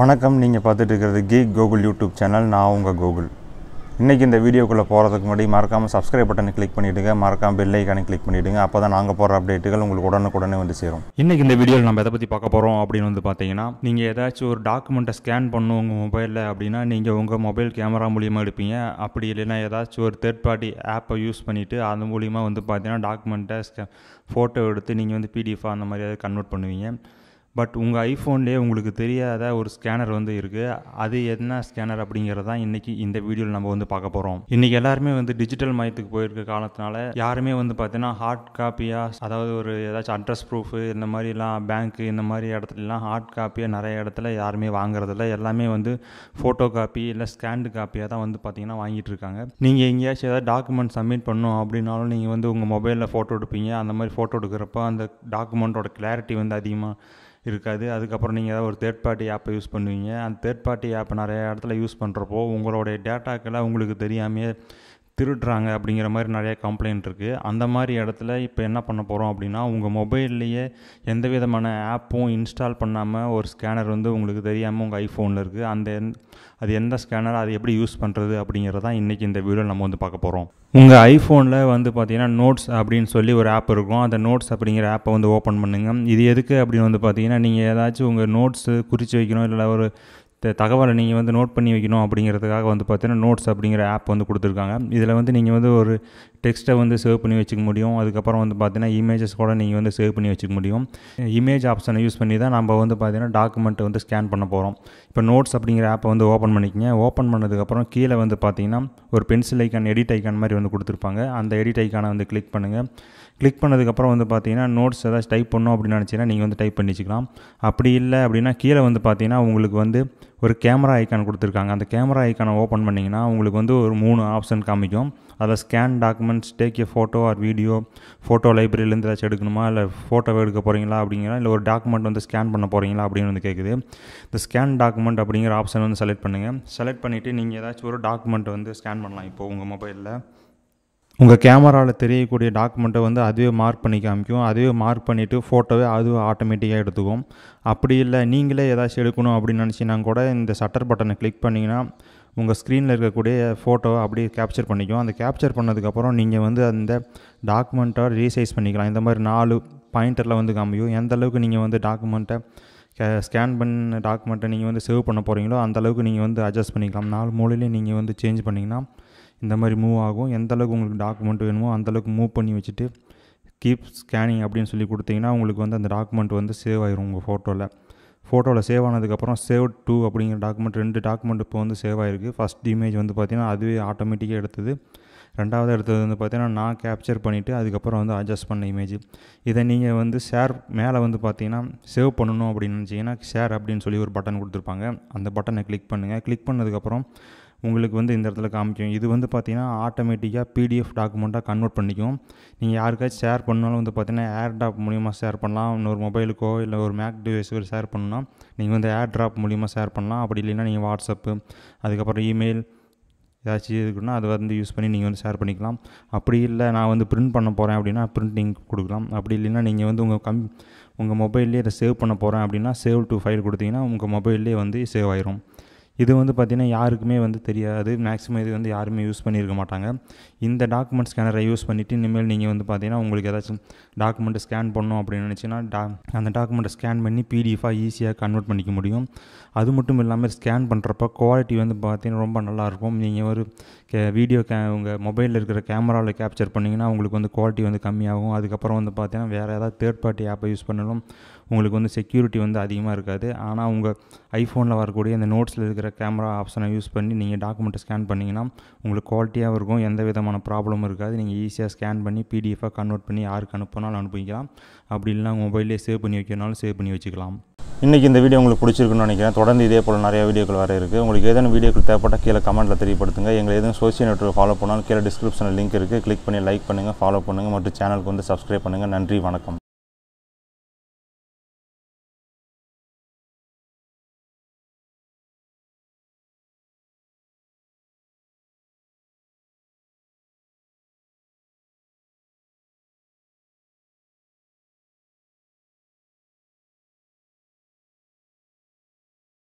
வணக்கம் நீங்கள் பார்த்துட்டு இருக்கிறது கீ கூகுள் யூடியூப் சேனல் நான் உங்கள் கூகுள் இன்றைக்கி இந்த வீடியோக்குள்ளே போகிறதுக்கு முன்னாடி மறக்காமல் சப்ஸ்கிரைப் பட்டனை கிளிக் பண்ணிவிடுங்க மறக்காமல் பெல் ஐக்கானை கிளிக் பண்ணிவிடுங்க அப்போ தான் நாங்கள் போகிற அப்டேட்டுகள் உங்களுக்கு உடனுக்குடனே வந்து சேரும் இன்றைக்கி இந்த வீடியோவில் நம்ம எதை பற்றி பார்க்க போகிறோம் அப்படின்னு வந்து பார்த்தீங்கன்னா நீங்கள் ஏதாச்சும் ஒரு டாக்குமெண்ட்டை ஸ்கேன் பண்ணும் உங்கள் மொபைலில் அப்படின்னா நீங்கள் உங்கள் மொபைல் கேமரா மூலியமாக எடுப்பீங்க அப்படி இல்லைன்னா ஏதாச்சும் ஒரு தேர்ட் பார்ட்டி ஆப்பை யூஸ் பண்ணிவிட்டு அது மூலியமாக வந்து பார்த்தீங்கன்னா டாக்குமெண்ட்டை ஸ்கே ஃபோட்டோ எடுத்து நீங்கள் வந்து பிடிஎஃப் அந்த மாதிரி கன்வெர்ட் பண்ணுவீங்க பட் உங்கள் ஐஃபோன்லேயே உங்களுக்கு தெரியாத ஒரு ஸ்கேனர் வந்து இருக்குது அது என்ன ஸ்கேனர் அப்படிங்கிறது தான் இன்றைக்கி இந்த வீடியோவில் நம்ம வந்து பார்க்க போகிறோம் இன்றைக்கி எல்லாருமே வந்து டிஜிட்டல் மயத்துக்கு போயிருக்க காலத்தினால யாருமே வந்து பார்த்தீங்கன்னா ஹார்ட் காப்பியாக அதாவது ஒரு ஏதாச்சும் அட்ரஸ் ப்ரூஃபு இந்த மாதிரிலாம் பேங்க்கு இந்த மாதிரி இடத்துலலாம் ஹார்ட் காப்பியாக நிறைய இடத்துல யாருமே வாங்குறதில்ல எல்லாமே வந்து ஃபோட்டோ காப்பி இல்லை ஸ்கேண்டு காப்பியாக தான் வந்து பார்த்தீங்கன்னா வாங்கிட்டு இருக்காங்க நீங்கள் எங்கேயாச்சும் ஏதாவது டாக்குமெண்ட் சப்மிட் பண்ணணும் அப்படின்னாலும் நீங்கள் வந்து உங்கள் மொபைலில் ஃபோட்டோ எடுப்பீங்க அந்த மாதிரி ஃபோட்டோ எடுக்கிறப்ப அந்த டாக்குமெண்ட்டோட கிளாரிட்டி வந்து அதிகமாக இருக்காது அதுக்கப்புறம் நீங்கள் ஏதாவது ஒரு தேர்ட் பார்ட்டி ஆப்பை யூஸ் பண்ணுவீங்க அந்த தேர்ட் பார்ட்டி ஆப்பை நிறைய இடத்துல யூஸ் பண்ணுறப்போ உங்களுடைய டேட்டாக்கெல்லாம் உங்களுக்கு தெரியாமையே திருடுறாங்க அப்படிங்கிற மாதிரி நிறைய கம்ப்ளைண்ட் இருக்குது அந்த மாதிரி இடத்துல இப்போ என்ன பண்ண போகிறோம் அப்படின்னா உங்கள் மொபைல்லையே எந்த விதமான ஆப்பும் இன்ஸ்டால் பண்ணாமல் ஒரு ஸ்கேனர் வந்து உங்களுக்கு தெரியாமல் உங்கள் ஐஃபோனில் இருக்குது அந்த அது எந்த ஸ்கேனர் அது எப்படி யூஸ் பண்ணுறது அப்படிங்கிறதான் இன்றைக்கி இந்த வீடியோவில் நம்ம வந்து பார்க்க போகிறோம் உங்கள் ஐஃபோனில் வந்து பார்த்தீங்கன்னா நோட்ஸ் அப்படின்னு சொல்லி ஒரு ஆப் இருக்கும் அந்த நோட்ஸ் அப்படிங்கிற ஆப்பை வந்து ஓப்பன் பண்ணுங்கள் இது எதுக்கு அப்படின்னு வந்து பார்த்தீங்கன்னா நீங்கள் ஏதாச்சும் உங்கள் நோட்ஸு குறித்து வைக்கணும் இல்லை ஒரு தகவலை நீங்கள் வந்து நோட் பண்ணி வைக்கணும் அப்படிங்கிறதுக்காக வந்து பார்த்தீங்கன்னா நோட்ஸ் அப்படிங்கிற ஆப் வந்து கொடுத்துருக்காங்க இதில் வந்து நீங்கள் வந்து ஒரு டெக்ஸ்ட்டை வந்து சேவ் பண்ணி வச்சுக்க முடியும் அதுக்கப்புறம் வந்து பார்த்தீங்கன்னா இமேஜஸ் கூட நீங்கள் வந்து சேவ் பண்ணி வச்சுக்க முடியும் இமேஜ் ஆப்ஷனை யூஸ் பண்ணி தான் நம்ம வந்து பார்த்தீங்கன்னா டாக்குமெண்ட்டை வந்து ஸ்கேன் பண்ண போகிறோம் இப்போ நோட்ஸ் அப்படிங்கிற ஆப்பை வந்து ஓப்பன் பண்ணிக்கங்க ஓப்பன் பண்ணதுக்கப்புறம் கீழே வந்து பார்த்தீங்கன்னா ஒரு பென்சில் ஐக்கான் எடிட் ஐக்கான் மாதிரி வந்து கொடுத்துருப்பாங்க அந்த எடிட் ஐக்கானை வந்து கிளிக் பண்ணுங்கள் கிளிக் பண்ணதுக்கப்புறம் வந்து பார்த்தீங்கன்னா நோட்ஸ் ஏதாச்சும் டைப் பண்ணோம் அப்படின்னு நினச்சிங்கன்னா நீங்கள் வந்து டைப் பண்ணி அப்படி இல்லை அப்படின்னா கீழே வந்து பார்த்தீங்கன்னா உங்களுக்கு வந்து ஒரு கேமரா ஐக்கான் கொடுத்துருக்காங்க அந்த கேமரா ஐக்கானை ஓப்பன் பண்ணிங்கன்னா உங்களுக்கு வந்து ஒரு மூணு ஆப்ஷன் காமிக்கும் அதில் scan documents take a photo or video photo லைப்ரரியிலேருந்து ஏதாச்சும் எடுக்கணுமா இல்லை ஃபோட்டோவை எடுக்க போகிறீங்களா அப்படிங்கிறா இல்லை ஒரு டாக்குமெண்ட் வந்து ஸ்கேன் பண்ண போகிறீங்களா அப்படின்னு வந்து கேட்குது இந்த ஸ்கேன் டாக்குமெண்ட் அப்படிங்கிற ஆப்ஷன் வந்து செலக்ட் பண்ணுங்கள் செலக்ட் பண்ணிவிட்டு நீங்கள் ஏதாச்சும் ஒரு டாக்குமெண்ட் வந்து ஸ்கேன் பண்ணலாம் இப்போது உங்கள் மொபைலில் உங்கள் கேமராவில் தெரியக்கூடிய டாக்குமெண்ட்டை வந்து அதுவே மார்க் பண்ணி காமிக்கும் அதுவே மார்க் பண்ணிவிட்டு ஃபோட்டோவே அதுவே ஆட்டோமேட்டிக்காக எடுத்துக்கும் அப்படி இல்லை நீங்களே ஏதாச்சும் எடுக்கணும் அப்படின்னு நினச்சினா கூட இந்த சட்டர் பட்டனை கிளிக் பண்ணிங்கன்னா உங்கள் ஸ்க்ரீனில் இருக்கக்கூடிய ஃபோட்டோவை அப்படியே கேப்சர் பண்ணிக்கும் அந்த கேப்சர் பண்ணதுக்கப்புறம் நீங்கள் வந்து அந்த டாக்குமெண்ட்டை ரீசைஸ் பண்ணிக்கலாம் இந்த மாதிரி நாலு பாயிண்டரில் வந்து காமிக்கும் எந்த அளவுக்கு நீங்கள் வந்து டாக்குமெண்ட்டை ஸ்கேன் பண்ண டாக்குமெண்ட்டை நீங்கள் வந்து சேவ் பண்ண போகிறீங்களோ அந்தளவுக்கு நீங்கள் வந்து அட்ஜஸ்ட் பண்ணிக்கலாம் நாலு மூலையிலையும் நீங்கள் வந்து சேஞ்ச் பண்ணிங்கன்னா இந்த மாதிரி மூவ் ஆகும் எந்தளவுக்கு உங்களுக்கு டாக்குமெண்ட் வேணுமோ அந்தளவுக்கு மூவ் பண்ணி வச்சுட்டு கீப் ஸ்கேனிங் அப்படின்னு சொல்லி கொடுத்தீங்கன்னா உங்களுக்கு வந்து அந்த டாக்குமெண்ட் வந்து சேவ் ஆயிரும் உங்கள் ஃபோட்டோவில் ஃபோட்டோவில் சேவ் ஆனதுக்கப்புறம் சேவ் டூ அப்படிங்கிற டாக்குமெண்ட் ரெண்டு டாக்குமெண்ட் இப்போ வந்து சேவ் ஆகிருக்கு ஃபஸ்ட் இமேஜ் வந்து பார்த்திங்கன்னா அதுவே ஆட்டோமேட்டிக்காக எடுத்தது ரெண்டாவது எடுத்தது வந்து பார்த்திங்கன்னா நான் கேப்சர் பண்ணிவிட்டு அதுக்கப்புறம் வந்து அட்ஜஸ்ட் பண்ண இமேஜ் இதை நீங்கள் வந்து ஷேர் மேலே வந்து பார்த்தீங்கன்னா சேவ் பண்ணணும் அப்படின்னு நினச்சிங்கன்னா ஷேர் அப்படின்னு சொல்லி ஒரு பட்டன் கொடுத்துருப்பாங்க அந்த பட்டனை கிளிக் பண்ணுங்கள் கிளிக் பண்ணதுக்கப்புறம் உங்களுக்கு வந்து இந்த இடத்துல காமிக்கும் இது வந்து பார்த்திங்கன்னா ஆட்டோமேட்டிக்காக பிடிஎஃப் டாக்குமெண்ட்டாக கன்வெர்ட் பண்ணிக்கும் நீங்கள் யாருக்காச்சும் ஷேர் பண்ணாலும் வந்து பார்த்திங்கன்னா ஏர் ட்ராப் மூலியமாக ஷேர் பண்ணலாம் இன்னொரு மொபைலுக்கோ இல்லை ஒரு மேக் டிவைஸுக்கோ ஷேர் பண்ணலாம் நீங்கள் வந்து ஏர் ட்ராப் மூலியமாக ஷேர் பண்ணலாம் அப்படி இல்லைன்னா நீங்கள் வாட்ஸ்அப்பு அதுக்கப்புறம் இமெயில் ஏதாச்சும் இருக்குன்னா அது வந்து யூஸ் பண்ணி நீங்கள் வந்து ஷேர் பண்ணிக்கலாம் அப்படி இல்லை நான் வந்து பிரிண்ட் பண்ண போகிறேன் அப்படின்னா பிரிண்டிங் கொடுக்கலாம் அப்படி இல்லைன்னா நீங்கள் வந்து உங்கள் கம் உங்கள் மொபைல்லேயே இதை சேவ் பண்ண போகிறேன் அப்படின்னா சேவ் டு ஃபைல் கொடுத்தீங்கன்னா உங்கள் மொபைல்லே வந்து சேவ் ஆயிரும் இது வந்து பார்த்திங்கன்னா யாருக்குமே வந்து தெரியாது மேக்ஸிமம் இது வந்து யாருமே யூஸ் பண்ணியிருக்க மாட்டாங்க இந்த டாக்குமெண்ட் ஸ்கேனரை யூஸ் பண்ணிவிட்டு இனிமேல் நீங்கள் வந்து பார்த்தீங்கன்னா உங்களுக்கு ஏதாச்சும் டாக்குமெண்ட்டு ஸ்கேன் பண்ணணும் அப்படின்னு நினச்சின்னா டா அந்த டாக்குமெண்ட்டை ஸ்கேன் பண்ணி பிடிஎஃபாக ஈஸியாக கன்வெர்ட் பண்ணிக்க முடியும் அது மட்டும் இல்லாமல் ஸ்கேன் பண்ணுறப்ப குவாலிட்டி வந்து பார்த்திங்கன்னா ரொம்ப நல்லாயிருக்கும் நீங்கள் ஒரு கே வீடியோ கே உங்கள் மொபைலில் இருக்கிற கேமராவில் கேப்சர் பண்ணிங்கன்னா உங்களுக்கு வந்து குவாலிட்டி வந்து கம்மியாகும் அதுக்கப்புறம் வந்து பார்த்தீங்கன்னா வேறு ஏதாவது தேர்ட் பார்ட்டி ஆப்பை யூஸ் பண்ணணும் உங்களுக்கு வந்து செக்யூரிட்டி வந்து அதிகமாக இருக்காது ஆனால் உங்கள் ஐஃபோனில் வரக்கூடிய அந்த நோட்ஸில் இருக்கிற இருக்கிற கேமரா ஆப்ஷனை யூஸ் பண்ணி நீங்கள் டாக்குமெண்ட்டை ஸ்கேன் பண்ணிங்கன்னா உங்களுக்கு குவாலிட்டியாக இருக்கும் எந்த விதமான ப்ராப்ளமும் இருக்காது நீங்கள் ஈஸியாக ஸ்கேன் பண்ணி பிடிஎஃபாக கன்வெர்ட் பண்ணி யாருக்கு அனுப்பினாலும் அனுப்பிக்கலாம் அப்படி இல்லைனா மொபைலே சேவ் பண்ணி வைக்கணும்னாலும் சேவ் பண்ணி வச்சுக்கலாம் இன்றைக்கி இந்த வீடியோ உங்களுக்கு பிடிச்சிருக்குன்னு நினைக்கிறேன் தொடர்ந்து இதே போல் நிறைய வீடியோக்கள் வேறு இருக்குது உங்களுக்கு ஏதேனும் வீடியோக்கள் தேவைப்பட்ட கீழே கமெண்ட்டில் தெரியப்படுத்துங்க எங்கள் எதுவும் சோசியல் நெட்ஒர்க் ஃபாலோ பண்ணாலும் கீழே டிஸ்கிரிப்ஷனில் லிங்க் இருக்குது கிளிக் பண்ணி லைக் பண்ணுங்கள் ஃபாலோ பண்ணுங்கள் மற்றும் சேனலுக்கு வந்து சப்ஸ்கிரைப் பண்ணுங்கள் நன்றி வணக்கம்